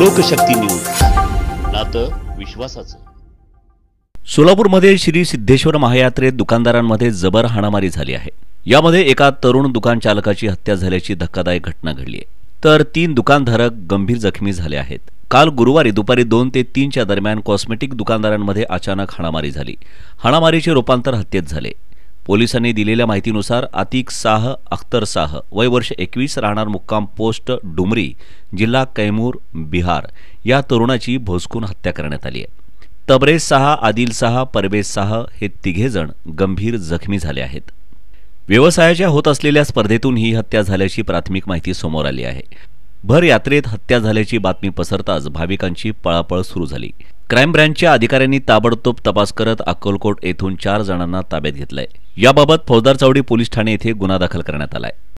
लोकशक्ती news नातं विश्वासाचं सोलापूरमध्ये श्री सिद्धेश्वर महायात्रेत दुकानदारांमध्ये जबर हाणामारी झाली आहे यामध्ये एका तरुण दुकान चालकाची हत्या झाल्याची धक्कादायक घटना घडली आहे तर तीन दुकानधारक गंभीर जखमी झाले आहेत काल गुरुवारी दुपारी दोन ते तीनच्या दरम्यान कॉस्मेटिक दुकानदारांमध्ये अचानक हाणामारी झाली हाणामारीचे रूपांतर हत्येत झाले पोलिसांनी दिलेल्या माहितीनुसार अतिक साह अख्तर साह वय वर्ष एकवीस राहणार मुक्काम पोस्ट डुमरी जिल्हा कैमूर बिहार या तरुणाची भोसकून हत्या करण्यात आली आहे तबरेज साह आदिल साह परबेज साह हे तिघेजण गंभीर जखमी झाले आहेत व्यवसायाच्या होत असलेल्या स्पर्धेतून ही हत्या झाल्याची प्राथमिक माहिती समोर आली आहे भर यात्रेत हत्या झाल्याची बातमी पसरताच भाविकांची पळापळ सुरू झाली क्राईम ब्रँचच्या अधिकाऱ्यांनी ताबडतोब तपास करत अक्कलकोट येथून चार जणांना ताब्यात घेतलंय याबाबत फौजदार चावडी पोलीस ठाणे येथे गुन्हा दाखल करण्यात आलाय